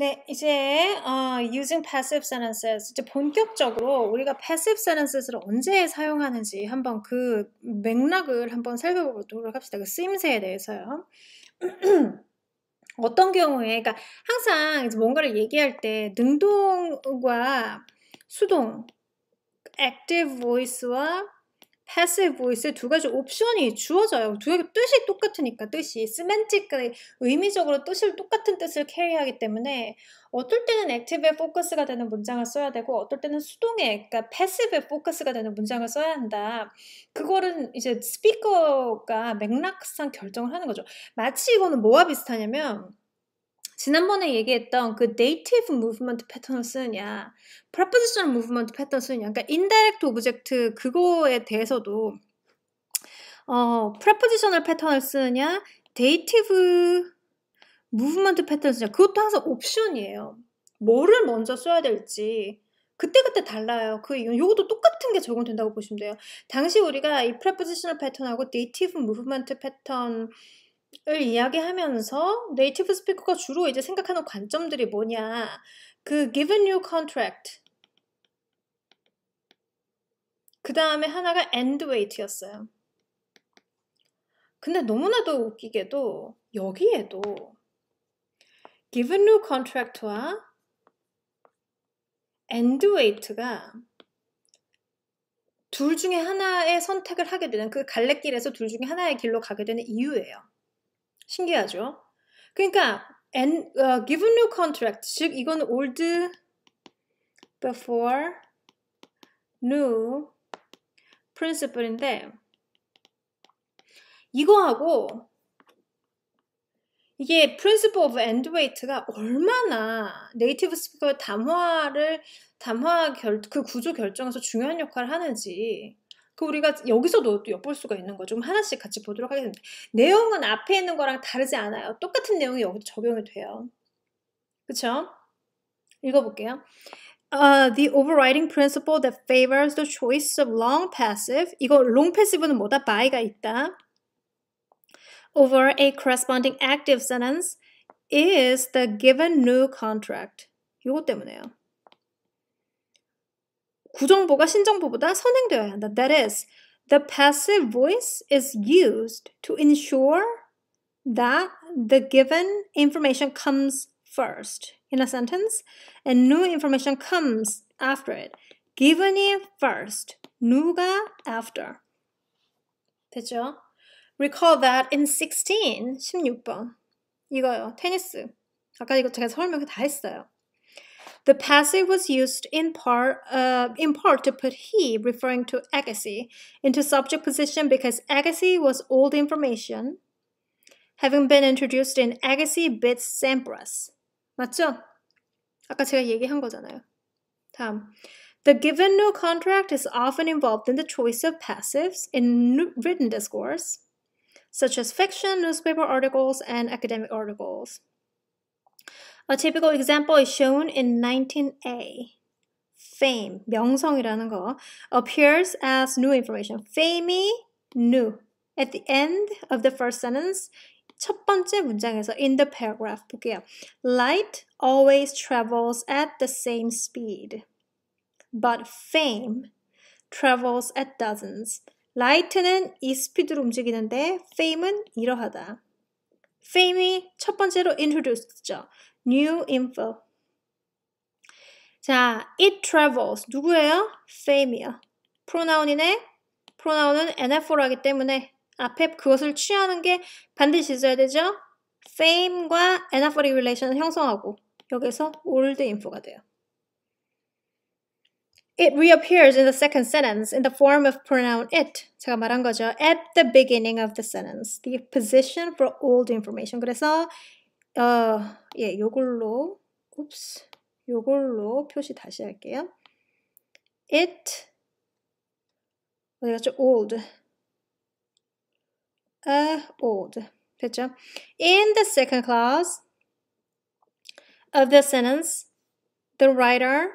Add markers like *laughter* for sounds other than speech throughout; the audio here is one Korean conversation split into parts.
네, 이제 어, using passive sentences 이제 본격적으로 우리가 passive sentences를 언제 사용하는지 한번 그 맥락을 한번 살펴보도록 합시다. 그 쓰임새에 대해서요. *clears throat* 어떤 경우에, 그러니까 항상 이제 뭔가를 얘기할 때 능동과 수동, active voice와 passive voice에 두 가지 옵션이 주어져요. 두 가지 뜻이 똑같으니까 뜻이 semantically 의미적으로 뜻을 똑같은 뜻을 캐리하기 때문에 어떨 때는 액티브에 포커스가 되는 문장을 써야 되고 어떨 때는 수동에 그러니까 패시브에 포커스가 되는 문장을 써야 한다. 그거는 이제 스피커가 맥락상 결정을 하는 거죠. 마치 이거는 뭐와 비슷하냐면 지난번에 얘기했던 그 native movement 패턴을 쓰느냐, prepositional movement 패턴 쓰느냐, 그러니까 indirect object 그거에 대해서도 어, prepositional 패턴을 쓰느냐, native movement 패턴을 쓰느냐, 그것도 항상 옵션이에요. 뭐를 먼저 써야 될지 그때그때 달라요. 그 이건 요것도 똑같은 게 적용된다고 보시면 돼요. 당시 우리가 이 prepositional 패턴하고 native movement 패턴 을 이야기하면서 네이티브 스피커가 주로 이제 생각하는 관점들이 뭐냐. 그 given you contract. 그 다음에 하나가 end weight였어요. 근데 너무나도 웃기게도 여기에도 given you contract와 end weight가 둘 중에 하나의 선택을 하게 되는 그 갈래길에서 둘 중에 하나의 길로 가게 되는 이유예요. 신기하죠? 그러니까 and, uh, given new contract 즉 이건 old before new principle인데 이거하고 이게 principle of end weight가 얼마나 네이티브 스피커의 담화를 담화 결, 그 구조 결정에서 중요한 역할을 하는지 그 우리가 여기서도 또 엿볼 수가 있는 거죠. 하나씩 같이 보도록 하겠습니다. 내용은 앞에 있는 거랑 다르지 않아요. 똑같은 내용이 여기도 적용이 돼요. 그쵸? 읽어볼게요. Uh, the overriding principle that favors the choice of long passive. 이거 long passive는 뭐다? by가 있다. Over a corresponding active sentence is the given new contract. 이거 때문에요. 부정보가 신정보보다 선행되어야 한다. That is, the passive voice is used to ensure that the given information comes first in a sentence and new information comes after it. Given it first, 누가 after. 됐죠? Recall that in 16, 16번. 이거요, 테니스. 아까 이거 제가 설명 다 했어요. The passive was used in part, uh, in part to put he, referring to Agassiz, into subject position because Agassiz was old information, having been introduced in Agassiz bits Sampras. 맞죠? 아까 제가 얘기한 거잖아요. 다음. The given new contract is often involved in the choice of passives in written discourse, such as fiction, newspaper articles, and academic articles. A typical example is shown in 19a. Fame, 명성이라는 거 appears as new information. Famey new. At the end of the first sentence, 첫 번째 문장에서 in the paragraph 볼게요. Light always travels at the same speed, but fame travels at dozens. light는 이 스피드로 움직이는데 fame은 이러하다. fame이 첫 번째로 introduced죠. new info. 자, it travels 누구예요? fame이요. n o u n 이네 p r o n o u n 은 NFO라기 때문에 앞에 그것을 취하는 게 반드시 있어야 되죠. fame과 NFO리 relation을 형성하고 여기서 old info가 돼요. It reappears in the second sentence in the form of pronoun it. 제가 말한 거죠. At the beginning of the sentence. The position for old information. 그래서 어, 예, 요걸로 옵스. 요걸로 표시 다시 할게요. it 어디 갔죠? old uh, old 됐죠? In the second clause of the sentence, the writer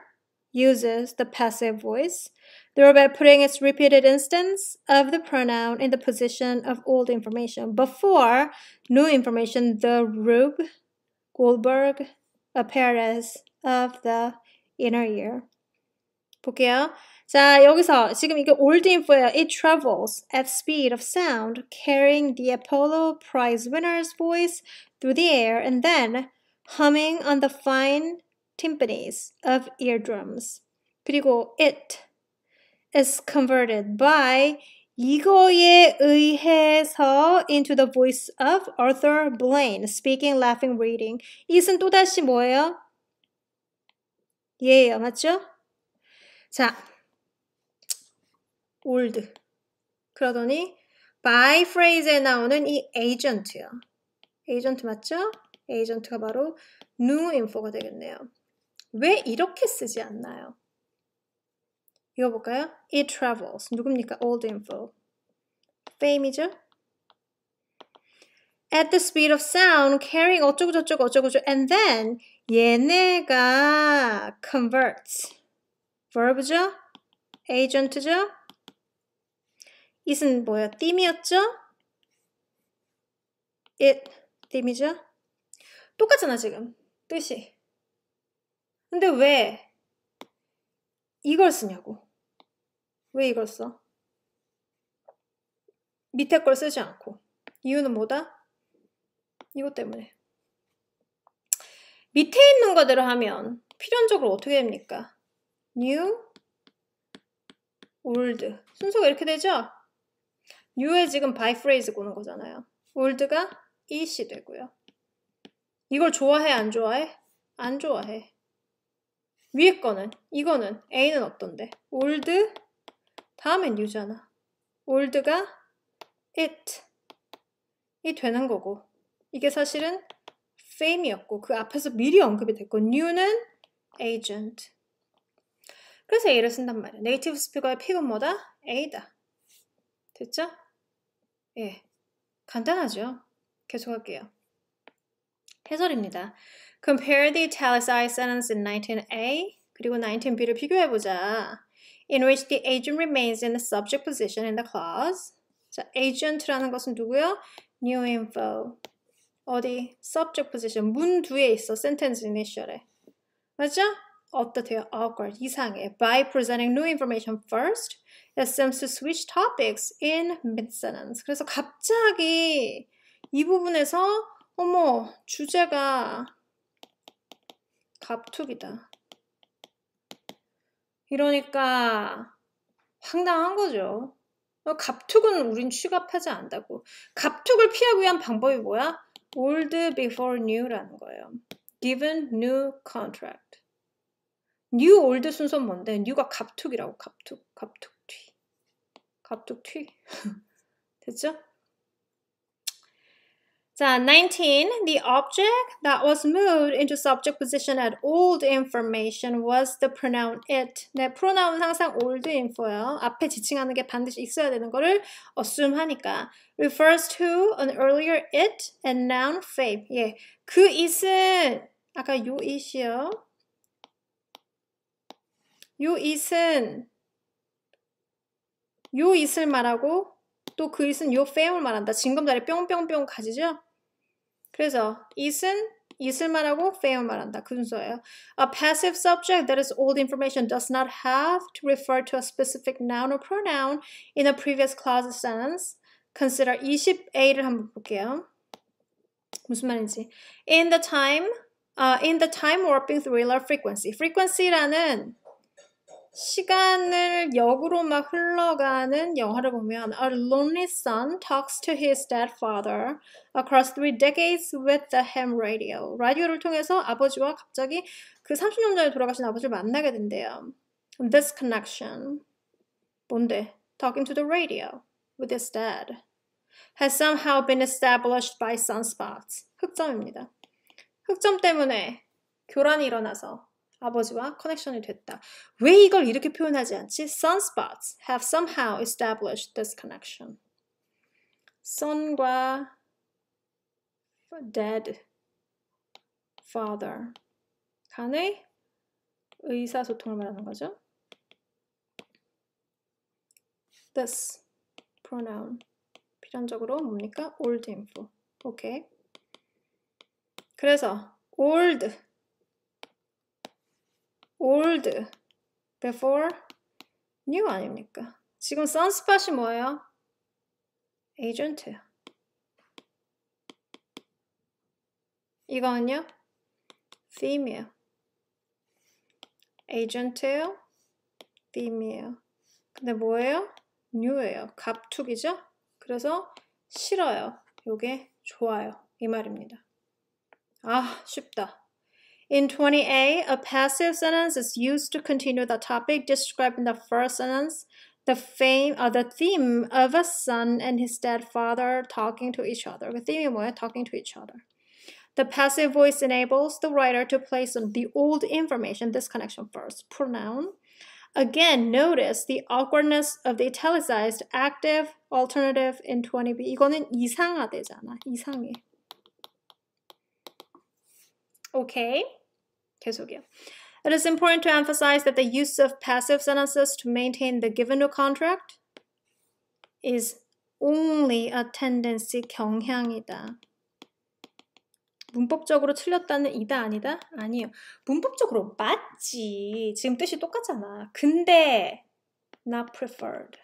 uses the passive voice the robot putting its repeated instance of the pronoun in the position of old information before new information, the Rube, Goldberg, appearance of the inner ear. 볼게요. 자, 여기서 지금 이게 old info예요. It travels at speed of sound, carrying the Apollo Prize winner's voice through the air and then humming on the fine timpanis of eardrums. 그리고 it is converted by 이거에 의해서 into the voice of Arthur Blaine, speaking, laughing, reading. is은 또다시 뭐예요? 예예요, 맞죠? 자, old. 그러더니 by phrase에 나오는 이 agent요. agent 맞죠? agent가 바로 new info가 되겠네요. 왜 이렇게 쓰지 않나요? 이거 볼까요? It travels. 누굽니까? Old info. fame이죠? At the speed of sound, carrying 어쩌고저쩌고 어쩌고저쩌고 and then 얘네가 converts. verb죠? agent죠? it은 뭐야? theme이었죠? it, theme이죠? 똑같잖아 지금 뜻이. 근데 왜 이걸 쓰냐고. 왜 이걸 써? 밑에 걸 쓰지 않고. 이유는 뭐다? 이것 때문에. 밑에 있는 거대로 하면 필연적으로 어떻게 됩니까? new, old. 순서가 이렇게 되죠? new에 지금 by phrase 고는 거잖아요. old가 is이 되고요. 이걸 좋아해, 안 좋아해? 안 좋아해. 위에 거는, 이거는, a는 어떤데? old, 다음엔 n 잖아 old가 it 이 되는 거고 이게 사실은 fame이었고 그 앞에서 미리 언급이 됐고 new는 agent 그래서 a를 쓴단 말이야. 네이티브 스피커의 픽은 뭐다? a다. 됐죠? 예. 간단하죠? 계속할게요. 해설입니다. Compare the italicized sentence in 19a 그리고 19b를 비교해보자. in which the agent remains in the subject position in the clause. 자, agent라는 것은 누구요? new info. 어디? subject position. 문 뒤에 있어. sentence initial에. 맞죠? 어떻대요? awkward. 이상해. by presenting new information first, it seems to switch topics in mid-sentence. 그래서 갑자기 이 부분에서 어머, 주제가 갑툭이다. 이러니까 황당한 거죠. 갑툭은 우린 취급하지 않다고. 갑툭을 피하기 위한 방법이 뭐야? old before new라는 거예요. given new contract. new old 순서는 뭔데? new가 갑툭이라고 갑툭, 갑툭 튀. 갑툭 튀. *laughs* 됐죠? 자, 19. The object that was moved into subject position at old information was the pronoun it. 네, pronoun 은 항상 old info요. 앞에 지칭하는 게 반드시 있어야 되는 거를 assume 하니까. refers to an earlier it and noun fave. 예, 그 it은 아까 요 it이요. 요 it은 요 it을 말하고 또 그 it은 요 fame을 말한다. 징검다리 뿅뿅뿅 가지죠? 그래서 is은 있을 말하고 fail 말한다. 근소예요. A passive subject that is old information does not have to refer to a specific noun or pronoun in a previous clause sentence. Consider 20a를 한번 볼게요. 무슨 말인지. In the time, uh, in the time warping thriller frequency. frequency라는 시간을 역으로 막 흘러가는 영화를 보면 A lonely son talks to his dead father across three decades with the ham radio. 라디오를 통해서 아버지와 갑자기 그 30년 전에 돌아가신 아버지를 만나게 된대요. This connection. 뭔데? Talking to the radio with his dad. has somehow been established by sunspots. 흑점입니다. 흑점 때문에 교란이 일어나서 아버지와 커넥션이 됐다. 왜 이걸 이렇게 표현하지 않지? Sunspots have somehow established this connection. Sun과 dead father 간의 의사소통을 말하는 거죠. This pronoun 필연적으로 뭡니까? old info. 오케이. 그래서 old old before new 아닙니까? 지금 선스팟이 뭐예요? agent 이거는요? f e m 이에요 agent예요? f e m 이에요 근데 뭐예요? n e w 에요 갑툭이죠? 그래서 싫어요. 요게 좋아요. 이 말입니다. 아, 쉽다. In 20a, a passive sentence is used to continue the topic described in the first sentence, the fame or uh, the theme of a son and his dead father talking to each other. The theme was talking to each other. The passive voice enables the writer to place the old information, this connection first, pronoun. Again, notice the awkwardness of the italicized active alternative in 20b. 이거는 이상하대잖아. 이상해. Okay. 계속이요. It is important to emphasize that the use of passive sentences to maintain the given to contract is only a tendency 경향이다. 문법적으로 틀렸다는 이다 아니다? 아니에요. 문법적으로 맞지. 지금 뜻이 똑같잖아. 근데 not preferred.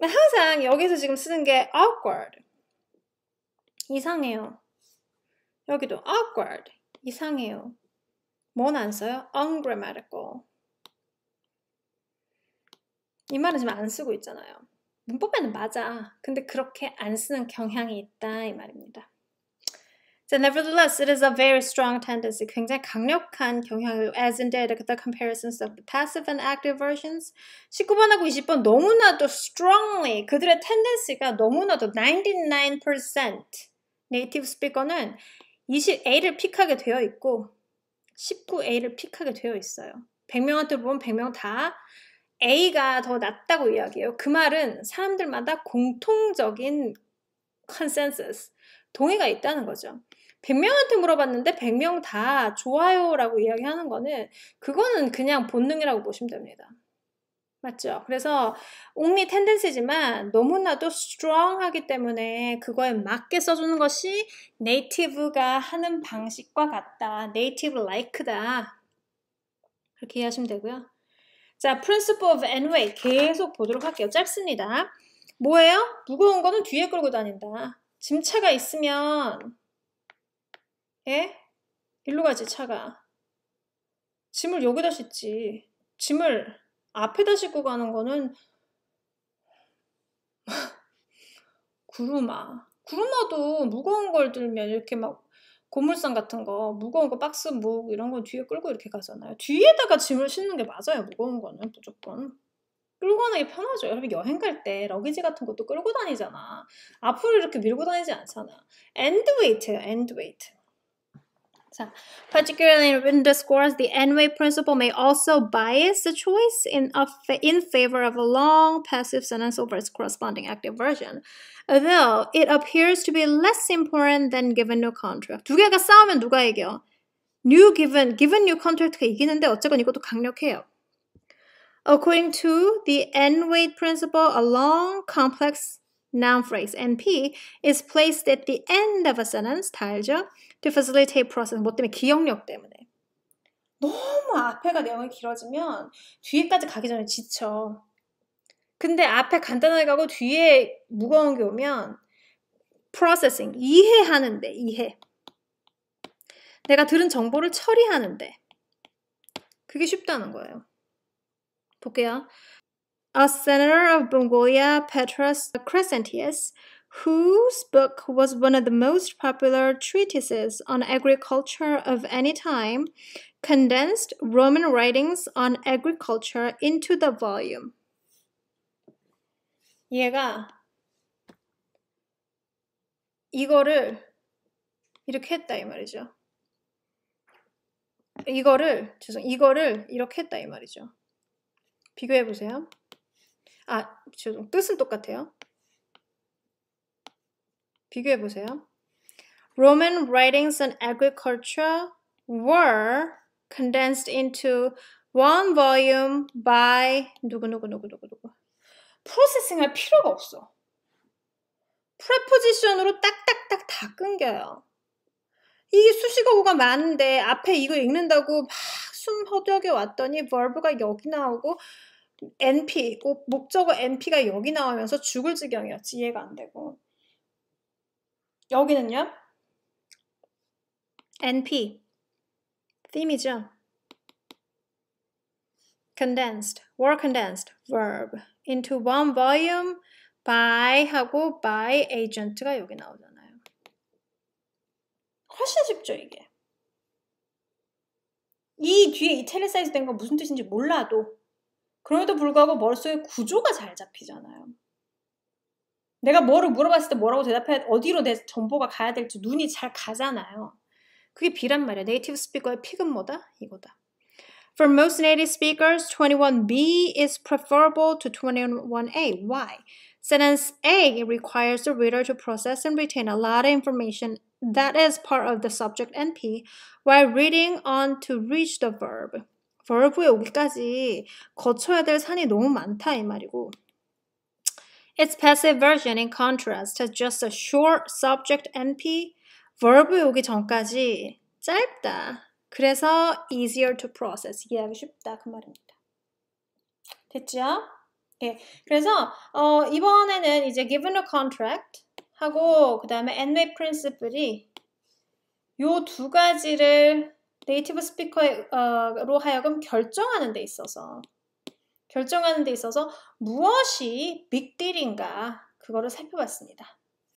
항상 여기서 지금 쓰는 게 awkward. 이상해요. 여기도 awkward 이상해요. 뭔안 써요? ungrammatical 이 말은 지금 안 쓰고 있잖아요. 문법에는 맞아. 근데 그렇게 안 쓰는 경향이 있다 이 말입니다. So nevertheless, it is a very strong tendency. 굉장히 강력한 경향이고 as indeed the comparisons of the passive and active versions 19번하고 20번 너무나도 strongly 그들의 tendency가 너무나도 99% native speaker는 20A를 픽하게 되어 있고 19A를 픽하게 되어 있어요. 100명한테 보면 100명 다 A가 더 낫다고 이야기해요. 그 말은 사람들마다 공통적인 컨센서스, 동의가 있다는 거죠. 100명한테 물어봤는데 100명 다 좋아요라고 이야기하는 거는 그거는 그냥 본능이라고 보시면 됩니다. 맞죠? 그래서 옹미 텐덴스지만 너무나도 s t r 하기 때문에 그거에 맞게 써주는 것이 네이티브가 하는 방식과 같다. 네이티브 라이크다 그렇게 이해하시면 되고요. 자, principle of anyway 계속 보도록 할게요. 짧습니다. 뭐예요? 무거운 거는 뒤에 끌고 다닌다. 짐차가 있으면 예? 일로 가지 차가. 짐을 여기다 싣지. 짐을 앞에다 싣고 가는 거는 구루마. 구루마도 무거운 걸 들면 이렇게 막 고물상 같은 거, 무거운 거 박스 뭐 이런 거 뒤에 끌고 이렇게 가잖아요. 뒤에다가 짐을 싣는 게 맞아요. 무거운 거는 무조건. 끌고 가는 게 편하죠. 여러분 여행 갈 때 러기지 같은 것도 끌고 다니잖아. 앞으로 이렇게 밀고 다니지 않잖아. 엔드웨이트예요. 엔드웨이트. So, particularly in written scores, the N-way principle may also bias the choice in, a, in favor of a long passive sentence over its corresponding active version, although it appears to be less important than given new contract. 두 개가 싸우면 누가 이겨? New given, given new contract가 이기는데 어쨌건 이것도 강력해요. According to the N-weight principle, a long complex noun phrase, NP, is placed at the end of a sentence, 달죠? to facilitate process. 뭐 때문에 기억력 때문에. 너무 앞에가 내용이 길어지면 뒤에까지 가기 전에 지쳐. 근데 앞에 간단하게 가고 뒤에 무거운 게 오면 processing 이해하는데 이해. 내가 들은 정보를 처리하는데 그게 쉽다는 거예요. 볼게요. A senator of Mongolia, p e t r u s Crescentius, whose book was one of the most popular treatises on agriculture of any time, condensed Roman writings on agriculture into the volume. 얘가 이거를 이렇게 했다 이 말이죠. 이거를 죄송 이거를 이렇게 했다 이 말이죠. 비교해 보세요. 아 죄송 뜻은 똑같아요. 비교해 보세요. Roman writings on agriculture were condensed into one volume by 누구누구누구누구누구 프로세싱할 필요가 없어. 프레포지션으로 딱딱딱 다 끊겨요. 이 수식어구가 많은데 앞에 이거 읽는다고 막 숨 허덕여 왔더니 verb가 여기 나오고 NP, 목적어 NP가 여기 나오면서 죽을 지경이었지. 이해가 안 되고. 여기는요. NP theme이죠. condensed, were condensed verb into one volume by 하고 by agent가 여기 나오잖아요. 훨씬 쉽죠, 이게. 이 뒤에 이탈리사이즈 된 건 무슨 뜻인지 몰라도 그럼에도 불구하고 머릿속에 구조가 잘 잡히잖아요. 내가 뭐를 물어봤을 때 뭐라고 대답해야 어디로 내 정보가 가야 될지 눈이 잘 가잖아요. 그게 비란 말이야. 네이티브 스피커의 픽은 뭐다? 이거다. For most native speakers, 21B is preferable to 21A. Why? Sentence A requires the reader to process and retain a lot of information that is part of the subject NP while reading on to reach the verb. verb의 여기까지 거쳐야 될 산이 너무 많다 이 말이고 Its passive version, in contrast, has just a short subject NP, verb 오기 전까지 짧다. 그래서 easier to process, 이해하기 쉽다 그 말입니다. 됐죠? 예, 그래서 어, 이번에는 이제 given a contract 하고 그 다음에 NMA principle이 요 두 가지를 네이티브 스피커로 하여금 결정하는 데 있어서 결정하는 데 있어서 무엇이 빅딜인가 그거를 살펴봤습니다.